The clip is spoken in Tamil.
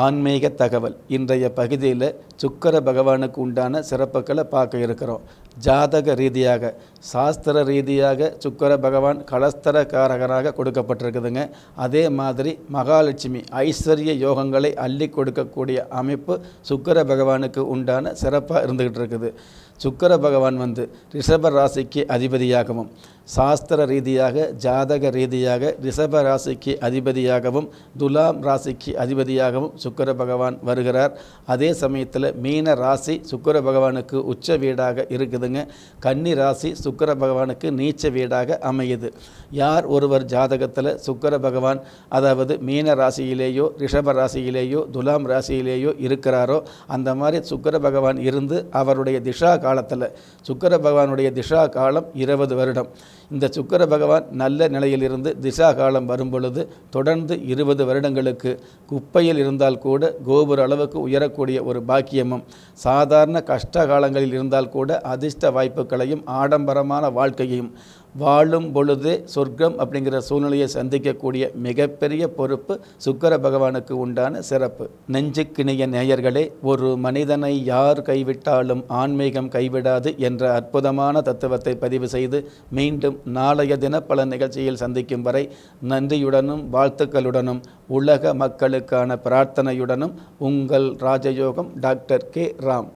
ஆன்மீக தகவல் இன்றைய பகுதியில் சுக்கர பகவானுக்கு உண்டான சிறப்புகளை பார்க்க இருக்கிறோம் ஜாதக ரீதியாக சாஸ்திர ரீதியாக சுக்கர பகவான் கலஸ்தர காரகராக கொடுக்கப்பட்டிருக்குதுங்க அதே மாதிரி மகாலட்சுமி ஐஸ்வர்ய யோகங்களை அள்ளி கொடுக்கக்கூடிய அமைப்பு சுக்கர பகவானுக்கு உண்டான சிறப்பாக இருந்துக்கிட்டு இருக்குது சுக்கர பகவான் வந்து ரிஷப ராசிக்கு அதிபதியாகவும் சாஸ்திர ரீதியாக ஜாதக ரீதியாக ரிஷப ராசிக்கு அதிபதியாகவும் துலாம் ராசிக்கு அதிபதியாகவும் சுக்கர பகவான் வருகிறார் அதே சமயத்தில் மீன ராசி சுக்கர பகவானுக்கு உச்ச வீடாக இருக்குதுங்க கன்னி ராசி சுக்கர பகவானுக்கு நீச்ச வீடாக அமையுது யார் ஒருவர் ஜாதகத்தில் சுக்கர பகவான் அதாவது மீன ராசியிலேயோ ரிஷப ராசியிலேயோ துலாம் ராசியிலேயோ இருக்கிறாரோ அந்த மாதிரி சுக்கர பகவான் இருந்து அவருடைய திஷா காலத்தில் சுக்கர பகவானுடைய திஷா காலம் இருபது வருடம் இந்த சுக்கர பகவான் நல்ல நிலையிலிருந்து திசா காலம் வரும் பொழுது தொடர்ந்து இருபது வருடங்களுக்கு குப்பையில் இருந்தால் கூட கோபுர அளவுக்கு உயரக்கூடிய ஒரு பாக்கியமும் சாதாரண கஷ்ட காலங்களில் இருந்தால் கூட அதிர்ஷ்ட வாய்ப்புகளையும் ஆடம்பரமான வாழ்க்கையையும் வாழும் பொழுது சொர்க்கம் அப்படிங்கிற சூழ்நிலையை சந்திக்கக்கூடிய மிகப்பெரிய பொறுப்பு சுக்கர பகவானுக்கு உண்டான சிறப்பு நெஞ்சுக்கிணிய நேயர்களே ஒரு மனிதனை யார் கைவிட்டாலும் ஆன்மீகம் கைவிடாது என்ற அற்புதமான தத்துவத்தை பதிவு செய்து மீண்டும் நாளைய தின பல நிகழ்ச்சியில் சந்திக்கும் வரை நன்றியுடனும் வாழ்த்துக்களுடனும் உலக மக்களுக்கான பிரார்த்தனையுடனும் உங்கள் ராஜயோகம் டாக்டர் கே ராம்